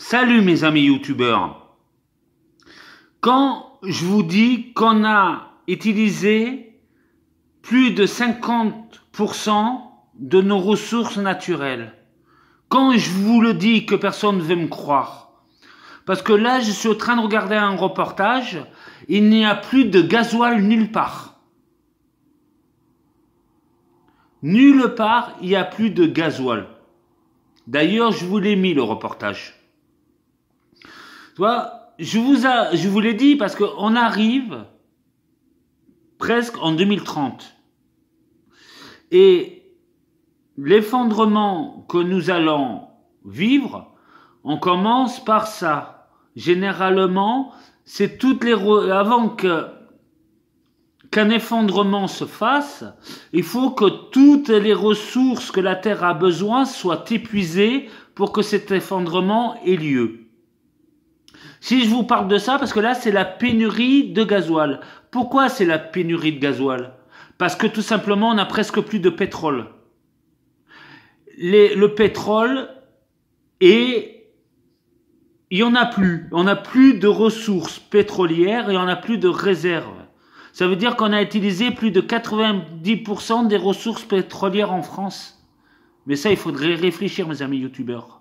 Salut mes amis youtubeurs. Quand je vous dis qu'on a utilisé plus de 50% de nos ressources naturelles, quand je vous le dis que personne ne veut me croire, parce que là je suis en train de regarder un reportage, il n'y a plus de gasoil nulle part. Nulle part, il n'y a plus de gasoil. D'ailleurs, je vous l'ai mis le reportage je vous, a, je vous l'ai dit parce on arrive presque en 2030. Et l'effondrement que nous allons vivre, on commence par ça. Généralement, c'est toutes les... Avant que qu'un effondrement se fasse, il faut que toutes les ressources que la Terre a besoin soient épuisées pour que cet effondrement ait lieu. Si je vous parle de ça, parce que là, c'est la pénurie de gasoil. Pourquoi c'est la pénurie de gasoil Parce que tout simplement, on n'a presque plus de pétrole. le pétrole est... Il n'y en a plus. On n'a plus de ressources pétrolières et on n'a plus de réserves. Ça veut dire qu'on a utilisé plus de 90% des ressources pétrolières en France. Mais ça, il faudrait réfléchir, mes amis youtubeurs.